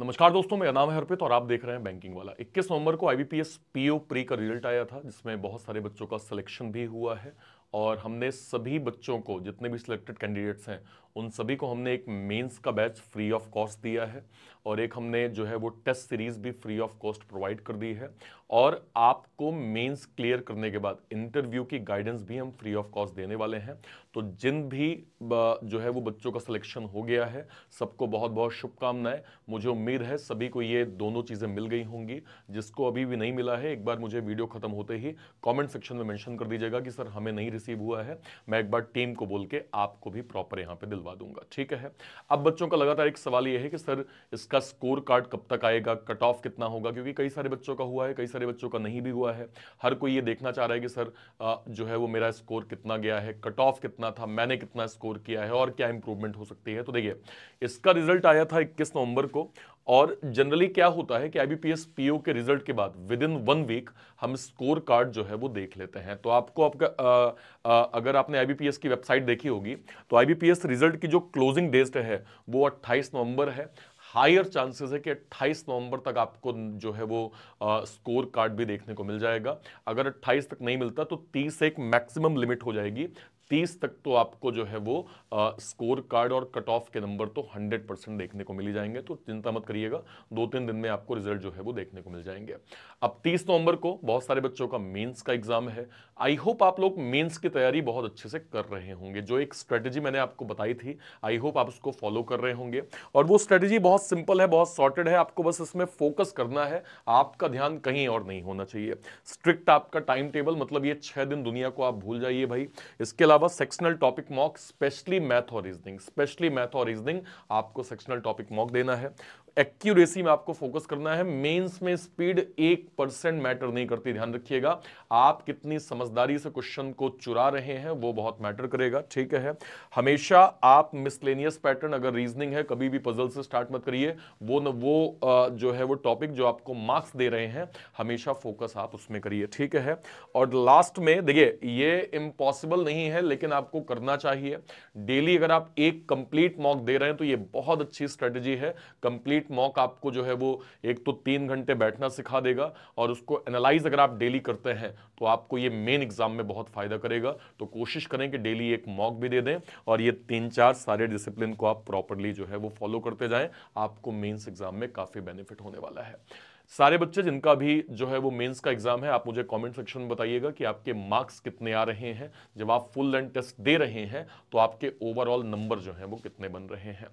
नमस्कार दोस्तों मेरा नाम है हरप्रीत और आप देख रहे हैं बैंकिंग वाला 21 नवंबर को आईबीपीएस पीओ प्री का रिजल्ट आया था जिसमें बहुत सारे बच्चों का सिलेक्शन भी हुआ है और हमने सभी बच्चों को जितने भी सिलेक्टेड कैंडिडेट्स हैं उन सभी को हमने एक मेंस का बैच फ्री ऑफ कॉस्ट दिया है और एक हमने जो है वो टेस्ट सीरीज भी फ्री ऑफ कॉस्ट प्रोवाइड कर दी है और आपको मेंस क्लियर करने के बाद इंटरव्यू की गाइडेंस भी हम फ्री ऑफ कॉस्ट देने वाले हैं तो जिन भी जो है वो बच्चों का सिलेक्शन हो गया है सबको बहुत बहुत शुभकामनाएं मुझे उम्मीद है सभी को ये दोनों चीज़ें मिल गई होंगी जिसको अभी भी नहीं मिला है एक बार मुझे वीडियो खत्म होते ही कॉमेंट सेक्शन में मैंशन कर दीजिएगा कि सर हमें नहीं रिसीव हुआ है मैं एक बार टीम को बोल के आपको भी प्रॉपर यहाँ पे दिलवा करवा दूंगा ठीक है अब बच्चों का लगातार एक सवाल यह है कि सर इसका स्कोर कार्ड कब तक आएगा कट ऑफ कितना होगा क्योंकि कई सारे बच्चों का हुआ है कई सारे बच्चों का नहीं भी हुआ है हर कोई ये देखना चाह रहा है कि सर जो है वो मेरा स्कोर कितना गया है कट ऑफ कितना था मैंने कितना स्कोर किया है और क्या इंप्रूवमेंट हो सकती है तो देखिए इसका रिजल्ट आया था इक्कीस नवंबर को और जनरली क्या होता है कि आईबीपीएस पीओ के रिजल्ट के बाद विद इन वन वीक हम स्कोर कार्ड जो है वो देख लेते हैं तो आपको आपका आ, आ, अगर आपने आईबीपीएस की वेबसाइट देखी होगी तो आईबीपीएस रिजल्ट मार्केट की जो क्लोजिंग डेट है वो अट्ठाईस नवंबर है हायर चांसेस है कि 28 नवंबर तक आपको जो है वो आ, स्कोर कार्ड भी देखने को मिल जाएगा अगर 28 तक नहीं मिलता तो 30 एक मैक्सिमम लिमिट हो जाएगी तीस तक तो आपको जो है वो आ, स्कोर कार्ड और कट ऑफ के नंबर तो हंड्रेड परसेंट देखने को मिल जाएंगे तो चिंता मत करिएगा दो तीन दिन में आपको रिजल्ट जो है वो देखने को मिल जाएंगे अब तीस नवंबर को बहुत सारे बच्चों का मेन्स का एग्जाम है आई होप आप लोग मेन्स की तैयारी बहुत अच्छे से कर रहे होंगे जो एक स्ट्रेटेजी मैंने आपको बताई थी आई होप आप उसको फॉलो कर रहे होंगे और वो स्ट्रेटेजी बहुत सिंपल है बहुत सॉर्टेड है आपको बस इसमें फोकस करना है आपका ध्यान कहीं और नहीं होना चाहिए स्ट्रिक्ट आपका टाइम टेबल मतलब ये छह दिन दुनिया को आप भूल जाइए भाई इसके अलावा अलावा sectional topic mock specially math और रीजनिंग स्पेशली मैथ और रीजनिंग आपको सेक्शनल टॉपिक मॉक देना है एक्यूरेसी में आपको फोकस करना है मेंस में स्पीड एक परसेंट मैटर नहीं करती ध्यान रखिएगा आप कितनी समझदारी से क्वेश्चन को चुरा रहे हैं वो बहुत मैटर करेगा ठीक है हमेशा आप मिसलेनियस पैटर्न अगर रीजनिंग है कभी भी पजल से स्टार्ट मत करिए वो न वो जो है वो टॉपिक जो आपको मार्क्स दे रहे हैं हमेशा फोकस आप उसमें करिए ठीक है और लास्ट में देखिए ये इम्पॉसिबल नहीं है लेकिन आपको करना चाहिए डेली अगर आप एक कंप्लीट मॉक दे रहे हैं तो ये बहुत अच्छी स्ट्रेटेजी है कंप्लीट एक मॉक आपको जो है वो एक तो तीन घंटे बैठना सिखा देगा और उसको एनालाइज अगर आप डेली करते हैं तो आपको ये मेन एग्जाम में बहुत फायदा करेगा तो कोशिश करें कि डेली एक मॉक भी दे दें और ये तीन चार सारे डिसिप्लिन को आप प्रॉपरली जो है वो फॉलो करते जाएं आपको मेन्स एग्जाम में काफ़ी बेनिफिट होने वाला है सारे बच्चे जिनका भी जो है वो मेंस का एग्जाम है आप मुझे कमेंट सेक्शन में बताइएगा कि आपके मार्क्स कितने आ रहे हैं जब आप फुल लेंथ टेस्ट दे रहे हैं तो आपके ओवरऑल नंबर जो है वो कितने बन रहे हैं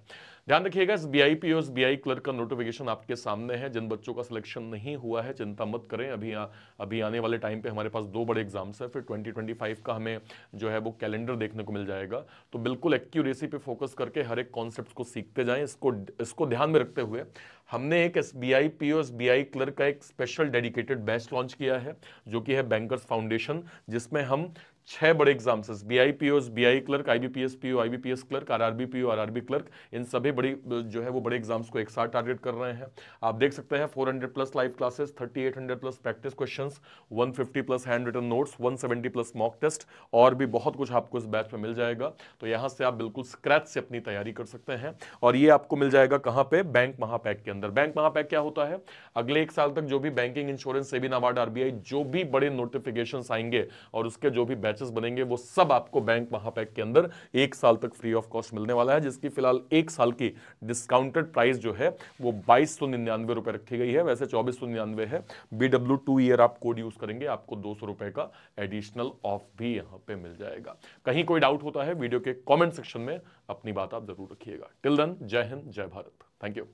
ध्यान रखिएगा इस बी आई पी और बी क्लर्क का नोटिफिकेशन आपके सामने है जिन बच्चों का सिलेक्शन नहीं हुआ है चिंता मत करें अभी आ, अभी आने वाले टाइम पे हमारे पास दो बड़े एग्जाम्स हैं फिर 2025 का हमें जो है वो कैलेंडर देखने को मिल जाएगा तो बिल्कुल एक्यूरेसी पे फोकस करके हर एक कॉन्सेप्ट को सीखते जाएं इसको इसको ध्यान में रखते हुए हमने एक S B I P O S B I clerk का एक स्पेशल डेडिकेटेड बैच लॉन्च किया है जो कि है बैंकर्स फाउंडेशन जिसमें हम छह बड़े exams B I P Os B I clerk I B P S P O I B P S clerk R R B P O R R B clerk इन सभी बड़ी जो है वो बड़े एग्जाम्स को एक साथ टारगेट कर रहे हैं आप देख सकते हैं 400 plus live classes 3800 plus practice questions 150 plus hand written notes 170 plus mock test और भी बहुत कुछ आपको इस बैच में मिल जाएगा तो यहाँ से आप बिल्कुल स्क्रैच से अपनी तैयारी कर सकते हैं और ये आपको मिल जाएगा कहाँ पे बैंक महापैक के अंदर बैंक महापैक क्या होता है अगले एक साल तक जो भी बैंकिंग इंश्योरेंस सेविन अवार्ड आरबीआई जो भी बड़े नोटिफिकेशन आएंगे और उसके जो भी बैच बैचेस बनेंगे वो सब आपको बैंक महापैक के अंदर एक साल तक फ्री ऑफ कॉस्ट मिलने वाला है जिसकी फिलहाल एक साल की डिस्काउंटेड प्राइस जो है वो बाईस सौ निन्यानवे रुपए रखी गई है वैसे चौबीस सौ निन्यानवे है बी डब्ल्यू टू ईयर आप कोड यूज़ करेंगे आपको दो सौ रुपए का एडिशनल ऑफ भी यहाँ पे मिल जाएगा कहीं कोई डाउट होता है वीडियो के कॉमेंट सेक्शन में अपनी बात आप जरूर रखिएगा टिल देन जय हिंद जय भारत थैंक यू